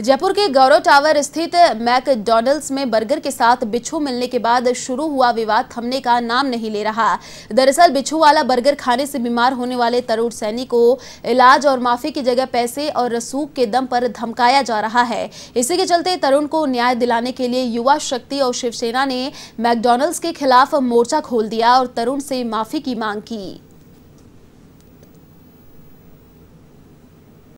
जयपुर के गौरव टावर स्थित मैकडोनल्ड्स में बर्गर के साथ बिच्छू मिलने के बाद शुरू हुआ विवाद थमने का नाम नहीं ले रहा दरअसल बिच्छू वाला बर्गर खाने से बीमार होने वाले तरुण सैनी को इलाज और माफी की जगह पैसे और रसूख के दम पर धमकाया जा रहा है इसी के चलते तरुण को न्याय दिलाने के लिए युवा शक्ति और शिवसेना ने मैकडोनल्ड्स के खिलाफ मोर्चा खोल दिया और तरुण से माफी की मांग की